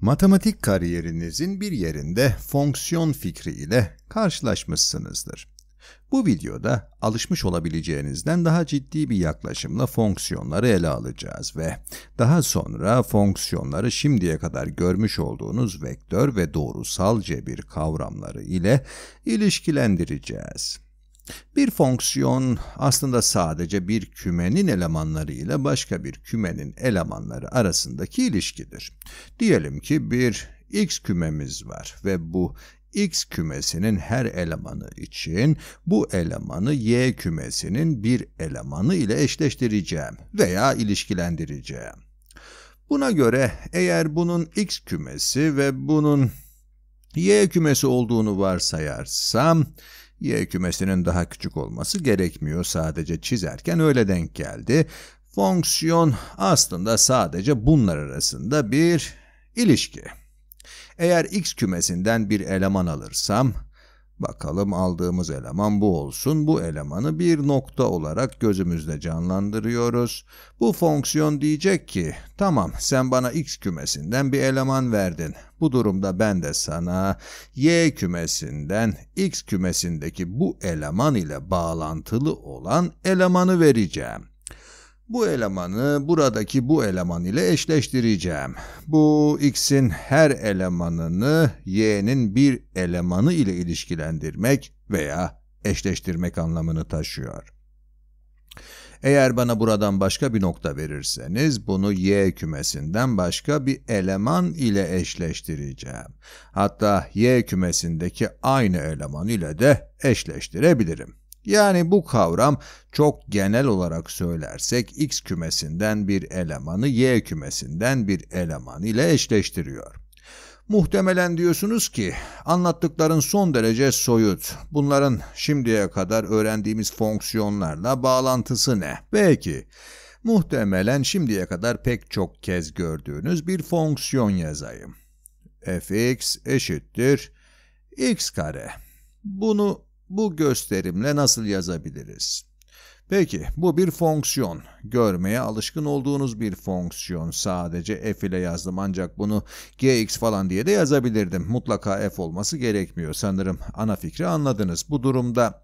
Matematik kariyerinizin bir yerinde fonksiyon fikri ile karşılaşmışsınızdır. Bu videoda alışmış olabileceğinizden daha ciddi bir yaklaşımla fonksiyonları ele alacağız ve daha sonra fonksiyonları şimdiye kadar görmüş olduğunuz vektör ve doğrusal cebir kavramları ile ilişkilendireceğiz. Bir fonksiyon aslında sadece bir kümenin elemanları ile başka bir kümenin elemanları arasındaki ilişkidir. Diyelim ki bir x kümemiz var ve bu x kümesinin her elemanı için bu elemanı y kümesinin bir elemanı ile eşleştireceğim veya ilişkilendireceğim. Buna göre eğer bunun x kümesi ve bunun y kümesi olduğunu varsayarsam Y kümesinin daha küçük olması gerekmiyor sadece çizerken öyle denk geldi. Fonksiyon aslında sadece bunlar arasında bir ilişki. Eğer x kümesinden bir eleman alırsam Bakalım aldığımız eleman bu olsun. Bu elemanı bir nokta olarak gözümüzde canlandırıyoruz. Bu fonksiyon diyecek ki tamam sen bana x kümesinden bir eleman verdin. Bu durumda ben de sana y kümesinden x kümesindeki bu eleman ile bağlantılı olan elemanı vereceğim. Bu elemanı buradaki bu eleman ile eşleştireceğim. Bu x'in her elemanını y'nin bir elemanı ile ilişkilendirmek veya eşleştirmek anlamını taşıyor. Eğer bana buradan başka bir nokta verirseniz bunu y kümesinden başka bir eleman ile eşleştireceğim. Hatta y kümesindeki aynı eleman ile de eşleştirebilirim. Yani bu kavram çok genel olarak söylersek X kümesinden bir elemanı Y kümesinden bir eleman ile eşleştiriyor. Muhtemelen diyorsunuz ki anlattıkların son derece soyut. Bunların şimdiye kadar öğrendiğimiz fonksiyonlarla bağlantısı ne? Belki muhtemelen şimdiye kadar pek çok kez gördüğünüz bir fonksiyon yazayım. fx eşittir x kare. Bunu bu gösterimle nasıl yazabiliriz? Peki bu bir fonksiyon. Görmeye alışkın olduğunuz bir fonksiyon. Sadece f ile yazdım ancak bunu gx falan diye de yazabilirdim. Mutlaka f olması gerekmiyor. Sanırım ana fikri anladınız. Bu durumda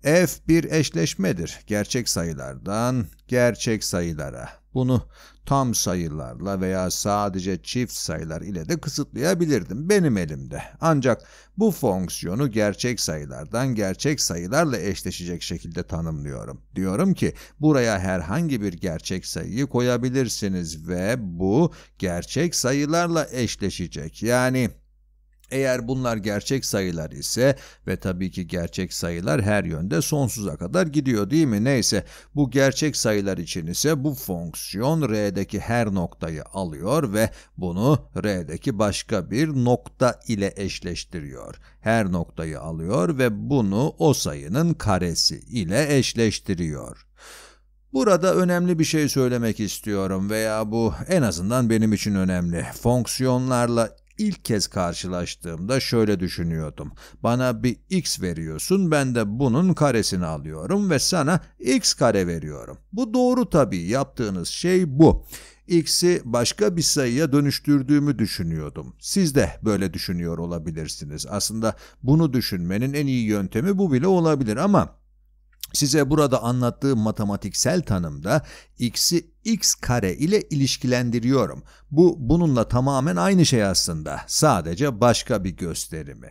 f bir eşleşmedir. Gerçek sayılardan gerçek sayılara. Bunu tam sayılarla veya sadece çift sayılar ile de kısıtlayabilirdim benim elimde. Ancak bu fonksiyonu gerçek sayılardan gerçek sayılarla eşleşecek şekilde tanımlıyorum. Diyorum ki buraya herhangi bir gerçek sayıyı koyabilirsiniz ve bu gerçek sayılarla eşleşecek. Yani eğer bunlar gerçek sayılar ise ve tabii ki gerçek sayılar her yönde sonsuza kadar gidiyor değil mi? Neyse bu gerçek sayılar için ise bu fonksiyon R'deki her noktayı alıyor ve bunu R'deki başka bir nokta ile eşleştiriyor. Her noktayı alıyor ve bunu o sayının karesi ile eşleştiriyor. Burada önemli bir şey söylemek istiyorum veya bu en azından benim için önemli. Fonksiyonlarla İlk kez karşılaştığımda şöyle düşünüyordum. Bana bir x veriyorsun ben de bunun karesini alıyorum ve sana x kare veriyorum. Bu doğru tabii yaptığınız şey bu. X'i başka bir sayıya dönüştürdüğümü düşünüyordum. Siz de böyle düşünüyor olabilirsiniz. Aslında bunu düşünmenin en iyi yöntemi bu bile olabilir ama Size burada anlattığı matematiksel tanımda x'i x kare ile ilişkilendiriyorum. Bu bununla tamamen aynı şey aslında. Sadece başka bir gösterimi.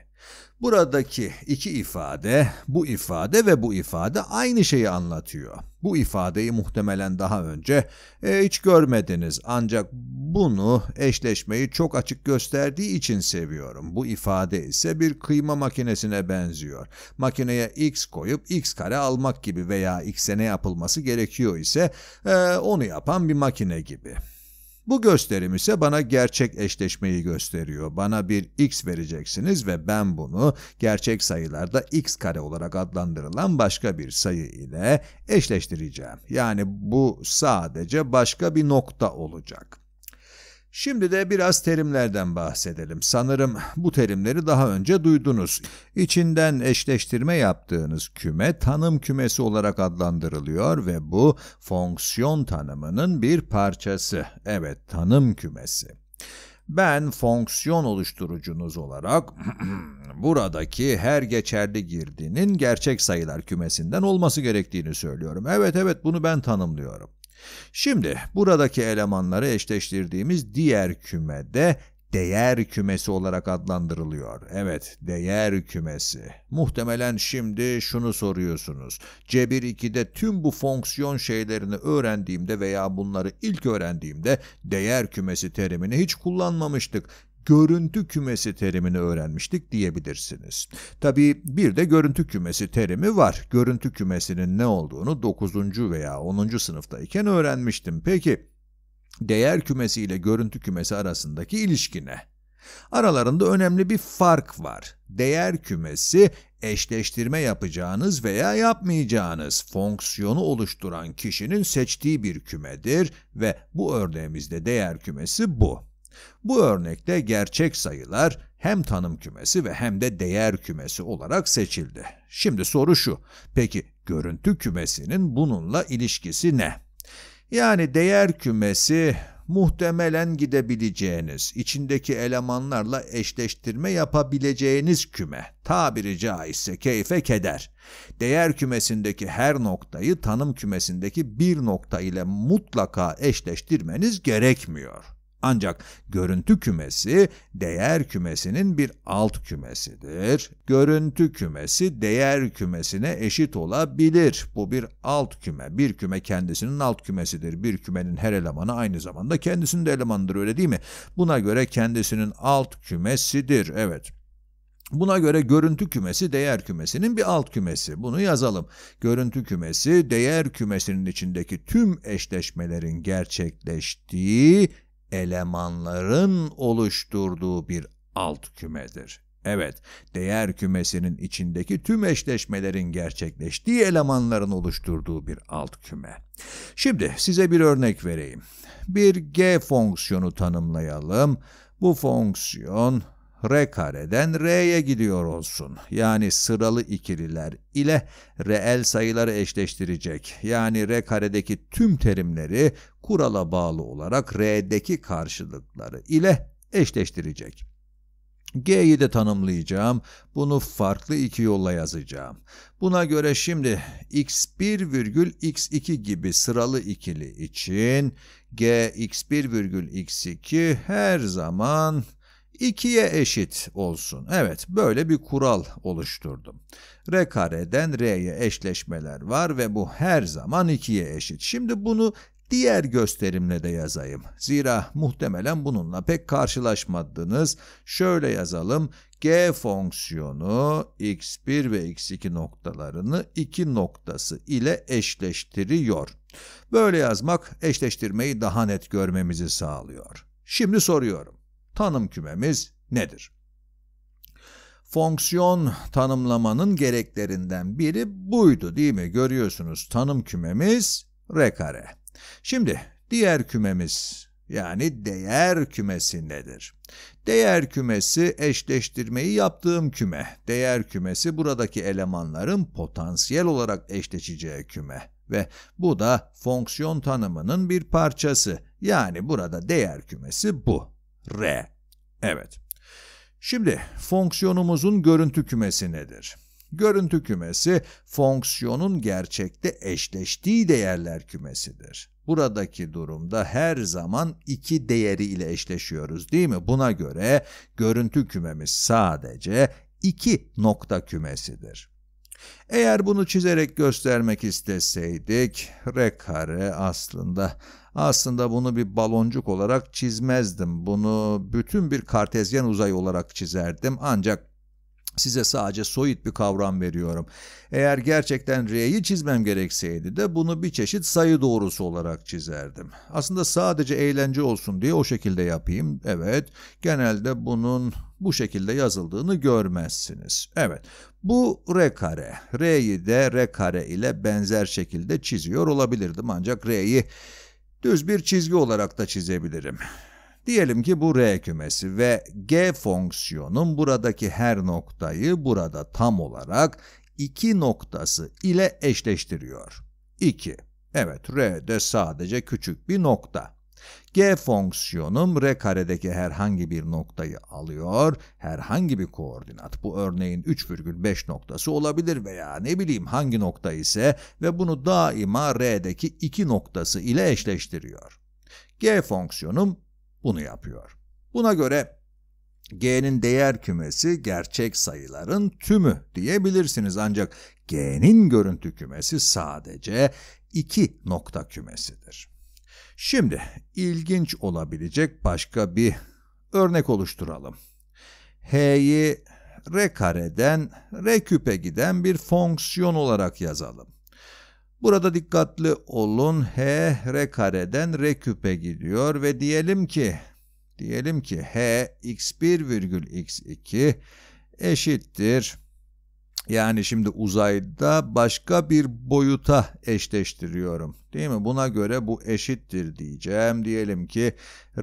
Buradaki iki ifade, bu ifade ve bu ifade aynı şeyi anlatıyor. Bu ifadeyi muhtemelen daha önce e, hiç görmediniz ancak bunu eşleşmeyi çok açık gösterdiği için seviyorum. Bu ifade ise bir kıyma makinesine benziyor. Makineye x koyup x kare almak gibi veya x'e ne yapılması gerekiyor ise e, onu yapan bir makine gibi. Bu gösterim ise bana gerçek eşleşmeyi gösteriyor. Bana bir x vereceksiniz ve ben bunu gerçek sayılarda x kare olarak adlandırılan başka bir sayı ile eşleştireceğim. Yani bu sadece başka bir nokta olacak. Şimdi de biraz terimlerden bahsedelim. Sanırım bu terimleri daha önce duydunuz. İçinden eşleştirme yaptığınız küme tanım kümesi olarak adlandırılıyor ve bu fonksiyon tanımının bir parçası. Evet, tanım kümesi. Ben fonksiyon oluşturucunuz olarak buradaki her geçerli girdinin gerçek sayılar kümesinden olması gerektiğini söylüyorum. Evet evet bunu ben tanımlıyorum. Şimdi buradaki elemanları eşleştirdiğimiz diğer kümede değer kümesi olarak adlandırılıyor. Evet, değer kümesi. Muhtemelen şimdi şunu soruyorsunuz. C Cebir 2'de tüm bu fonksiyon şeylerini öğrendiğimde veya bunları ilk öğrendiğimde değer kümesi terimini hiç kullanmamıştık görüntü kümesi terimini öğrenmiştik diyebilirsiniz. Tabi bir de görüntü kümesi terimi var. Görüntü kümesinin ne olduğunu 9. veya 10. sınıftayken öğrenmiştim. Peki değer kümesi ile görüntü kümesi arasındaki ilişki ne? Aralarında önemli bir fark var. Değer kümesi eşleştirme yapacağınız veya yapmayacağınız fonksiyonu oluşturan kişinin seçtiği bir kümedir ve bu örneğimizde değer kümesi bu. Bu örnekte gerçek sayılar hem tanım kümesi ve hem de değer kümesi olarak seçildi. Şimdi soru şu, peki görüntü kümesinin bununla ilişkisi ne? Yani değer kümesi muhtemelen gidebileceğiniz, içindeki elemanlarla eşleştirme yapabileceğiniz küme, tabiri caizse keyfe keder. Değer kümesindeki her noktayı tanım kümesindeki bir nokta ile mutlaka eşleştirmeniz gerekmiyor. Ancak görüntü kümesi değer kümesinin bir alt kümesidir. Görüntü kümesi değer kümesine eşit olabilir. Bu bir alt küme. Bir küme kendisinin alt kümesidir. Bir kümenin her elemanı aynı zamanda kendisinin de elemanıdır öyle değil mi? Buna göre kendisinin alt kümesidir. Evet. Buna göre görüntü kümesi değer kümesinin bir alt kümesi. Bunu yazalım. Görüntü kümesi değer kümesinin içindeki tüm eşleşmelerin gerçekleştiği elemanların oluşturduğu bir alt kümedir. Evet, değer kümesinin içindeki tüm eşleşmelerin gerçekleştiği elemanların oluşturduğu bir alt küme. Şimdi size bir örnek vereyim. Bir g fonksiyonu tanımlayalım. Bu fonksiyon r kareden r'ye gidiyor olsun. Yani sıralı ikililer ile reel sayıları eşleştirecek. Yani r karedeki tüm terimleri kurala bağlı olarak R'deki karşılıkları ile eşleştirecek. G'yi de tanımlayacağım. Bunu farklı iki yolla yazacağım. Buna göre şimdi x1 virgül x2 gibi sıralı ikili için g x1 virgül x2 her zaman 2'ye eşit olsun. Evet böyle bir kural oluşturdum. R kareden R'ye eşleşmeler var ve bu her zaman 2'ye eşit. Şimdi bunu diğer gösterimle de yazayım. Zira muhtemelen bununla pek karşılaşmadınız. Şöyle yazalım. G fonksiyonu x1 ve x2 noktalarını 2 noktası ile eşleştiriyor. Böyle yazmak eşleştirmeyi daha net görmemizi sağlıyor. Şimdi soruyorum. Tanım kümemiz nedir? Fonksiyon tanımlamanın gereklerinden biri buydu değil mi? Görüyorsunuz tanım kümemiz R kare. Şimdi diğer kümemiz yani değer kümesi nedir? Değer kümesi eşleştirmeyi yaptığım küme. Değer kümesi buradaki elemanların potansiyel olarak eşleşeceği küme ve bu da fonksiyon tanımının bir parçası. Yani burada değer kümesi bu. R. Evet. Şimdi fonksiyonumuzun görüntü kümesi nedir? Görüntü kümesi fonksiyonun gerçekte eşleştiği değerler kümesidir. Buradaki durumda her zaman iki değeri ile eşleşiyoruz değil mi? Buna göre görüntü kümemiz sadece iki nokta kümesidir. Eğer bunu çizerek göstermek isteseydik, r kare aslında aslında bunu bir baloncuk olarak çizmezdim. Bunu bütün bir kartezyen uzay olarak çizerdim. Ancak Size sadece soyut bir kavram veriyorum. Eğer gerçekten R'yi çizmem gerekseydi de bunu bir çeşit sayı doğrusu olarak çizerdim. Aslında sadece eğlence olsun diye o şekilde yapayım. Evet, genelde bunun bu şekilde yazıldığını görmezsiniz. Evet, bu R kare. R'yi de R kare ile benzer şekilde çiziyor olabilirdim ancak R'yi düz bir çizgi olarak da çizebilirim. Diyelim ki bu R kümesi ve G fonksiyonun buradaki her noktayı burada tam olarak 2 noktası ile eşleştiriyor. 2. Evet R de sadece küçük bir nokta. G fonksiyonum R karedeki herhangi bir noktayı alıyor, herhangi bir koordinat, bu örneğin 3,5 noktası olabilir veya ne bileyim hangi nokta ise ve bunu daima R'deki 2 noktası ile eşleştiriyor. G fonksiyonum bunu yapıyor. Buna göre G'nin değer kümesi gerçek sayıların tümü diyebilirsiniz ancak G'nin görüntü kümesi sadece iki nokta kümesidir. Şimdi ilginç olabilecek başka bir örnek oluşturalım. H'yi r kareden r küpe giden bir fonksiyon olarak yazalım. Burada dikkatli olun. H R kareden R küpe gidiyor ve diyelim ki diyelim ki H x1 virgül x2 eşittir. Yani şimdi uzayda başka bir boyuta eşleştiriyorum. Değil mi? Buna göre bu eşittir diyeceğim. Diyelim ki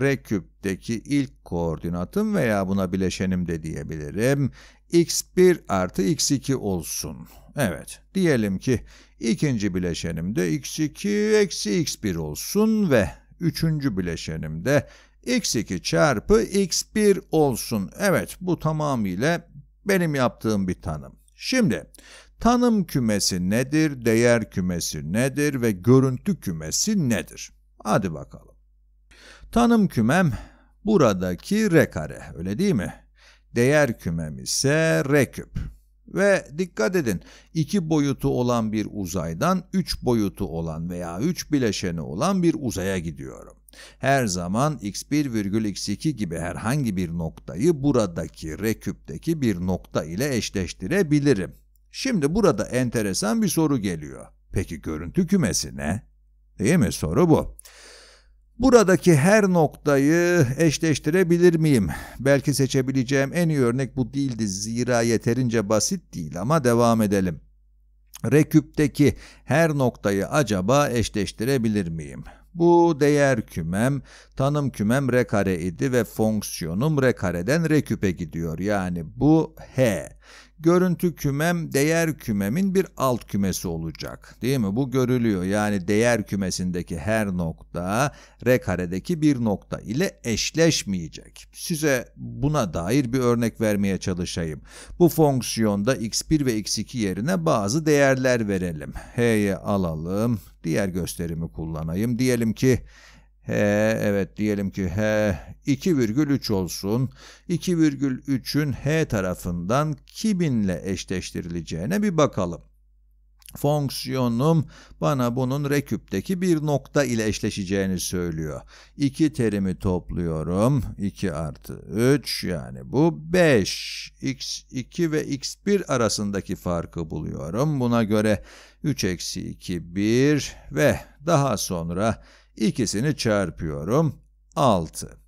R küpteki ilk koordinatım veya buna bileşenim de diyebilirim. X1 artı X2 olsun. Evet. Diyelim ki İkinci bileşenimde x2 eksi x1 olsun ve üçüncü bileşenimde x2 çarpı x1 olsun. Evet bu tamamıyla benim yaptığım bir tanım. Şimdi tanım kümesi nedir, değer kümesi nedir ve görüntü kümesi nedir? Hadi bakalım. Tanım kümem buradaki r kare öyle değil mi? Değer kümem ise r küp. Ve dikkat edin iki boyutu olan bir uzaydan üç boyutu olan veya üç bileşeni olan bir uzaya gidiyorum. Her zaman x 1 virgül x 2 gibi herhangi bir noktayı buradaki reküpteki bir nokta ile eşleştirebilirim. Şimdi burada enteresan bir soru geliyor. Peki görüntü kümesi ne? Değil mi soru bu. Buradaki her noktayı eşleştirebilir miyim? Belki seçebileceğim en iyi örnek bu değildi zira yeterince basit değil ama devam edelim. Reküpteki her noktayı acaba eşleştirebilir miyim? Bu değer kümem, tanım kümem r kare idi ve fonksiyonum r kareden reküpe gidiyor. Yani bu h görüntü kümem değer kümemin bir alt kümesi olacak. Değil mi? Bu görülüyor. Yani değer kümesindeki her nokta R karedeki bir nokta ile eşleşmeyecek. Size buna dair bir örnek vermeye çalışayım. Bu fonksiyonda x1 ve x2 yerine bazı değerler verelim. H'ye alalım. Diğer gösterimi kullanayım. Diyelim ki H evet diyelim ki H 2,3 olsun. 2,3'ün H tarafından kiminle eşleştirileceğine bir bakalım. Fonksiyonum bana bunun reküpteki bir nokta ile eşleşeceğini söylüyor. İki terimi topluyorum. 2 artı 3 yani bu 5. x2 ve x1 arasındaki farkı buluyorum. Buna göre 3 eksi 2 1 ve daha sonra İkisini çarpıyorum. 6.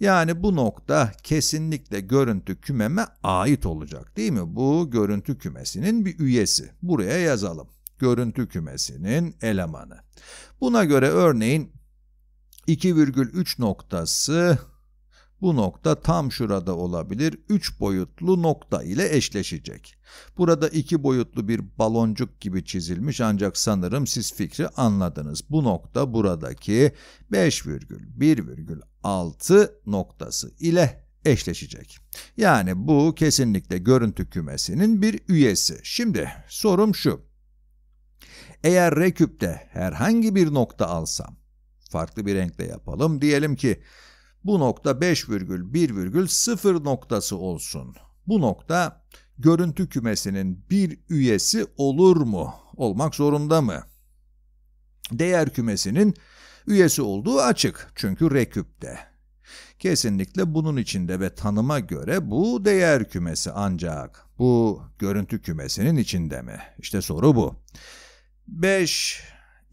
Yani bu nokta kesinlikle görüntü kümeme ait olacak değil mi? Bu görüntü kümesinin bir üyesi. Buraya yazalım. Görüntü kümesinin elemanı. Buna göre örneğin 2,3 noktası bu nokta tam şurada olabilir. 3 boyutlu nokta ile eşleşecek. Burada 2 boyutlu bir baloncuk gibi çizilmiş ancak sanırım siz fikri anladınız. Bu nokta buradaki 5,1,6 noktası ile eşleşecek. Yani bu kesinlikle görüntü kümesinin bir üyesi. Şimdi sorum şu. Eğer reküpte herhangi bir nokta alsam, farklı bir renkle yapalım. Diyelim ki bu nokta 5 noktası olsun. Bu nokta görüntü kümesinin bir üyesi olur mu? Olmak zorunda mı? Değer kümesinin üyesi olduğu açık çünkü reküpte. Kesinlikle bunun içinde ve tanıma göre bu değer kümesi ancak bu görüntü kümesinin içinde mi? İşte soru bu. 5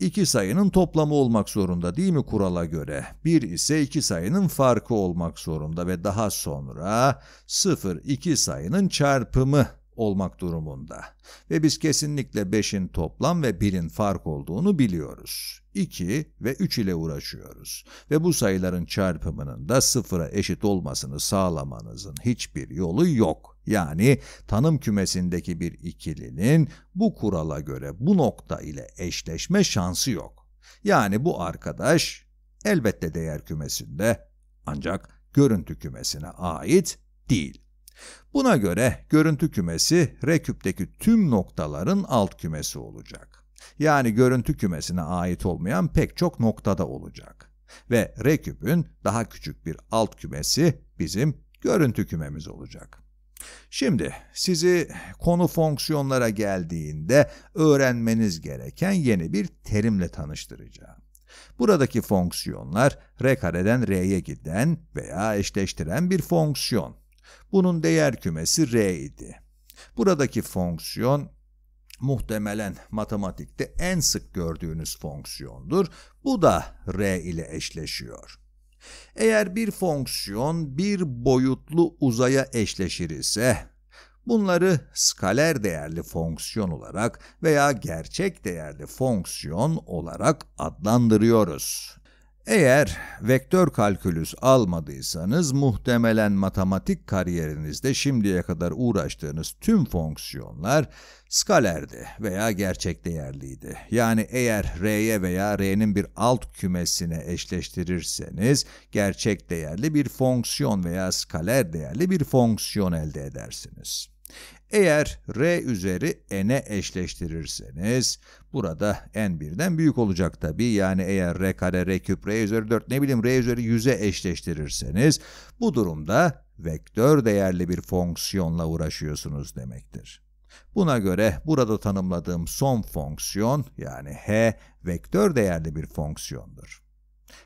iki sayının toplamı olmak zorunda değil mi kurala göre? 1 ise iki sayının farkı olmak zorunda ve daha sonra 0, iki sayının çarpımı olmak durumunda. Ve biz kesinlikle 5'in toplam ve 1'in fark olduğunu biliyoruz. 2 ve 3 ile uğraşıyoruz. Ve bu sayıların çarpımının da sıfıra eşit olmasını sağlamanızın hiçbir yolu yok. Yani tanım kümesindeki bir ikilinin bu kurala göre bu nokta ile eşleşme şansı yok. Yani bu arkadaş elbette değer kümesinde ancak görüntü kümesine ait değil. Buna göre görüntü kümesi reküpteki tüm noktaların alt kümesi olacak. Yani görüntü kümesine ait olmayan pek çok noktada olacak. Ve reküpün daha küçük bir alt kümesi bizim görüntü kümemiz olacak. Şimdi sizi konu fonksiyonlara geldiğinde öğrenmeniz gereken yeni bir terimle tanıştıracağım. Buradaki fonksiyonlar r kareden r'ye giden veya eşleştiren bir fonksiyon. Bunun değer kümesi R idi. Buradaki fonksiyon muhtemelen matematikte en sık gördüğünüz fonksiyondur. Bu da R ile eşleşiyor. Eğer bir fonksiyon bir boyutlu uzaya eşleşir ise bunları skaler değerli fonksiyon olarak veya gerçek değerli fonksiyon olarak adlandırıyoruz. Eğer vektör kalkülüs almadıysanız muhtemelen matematik kariyerinizde şimdiye kadar uğraştığınız tüm fonksiyonlar skalerdi veya gerçek değerliydi. Yani eğer r'ye veya r'nin bir alt kümesine eşleştirirseniz gerçek değerli bir fonksiyon veya skaler değerli bir fonksiyon elde edersiniz. Eğer r üzeri n'e eşleştirirseniz burada n birden büyük olacak tabi. Yani eğer r kare r küp r üzeri 4 ne bileyim r üzeri 100'e eşleştirirseniz bu durumda vektör değerli bir fonksiyonla uğraşıyorsunuz demektir. Buna göre burada tanımladığım son fonksiyon yani h vektör değerli bir fonksiyondur.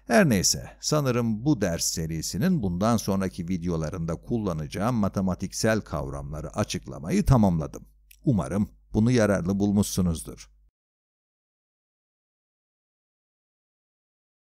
Her neyse, sanırım bu ders serisinin bundan sonraki videolarında kullanacağım matematiksel kavramları açıklamayı tamamladım. Umarım bunu yararlı bulmuşsunuzdur.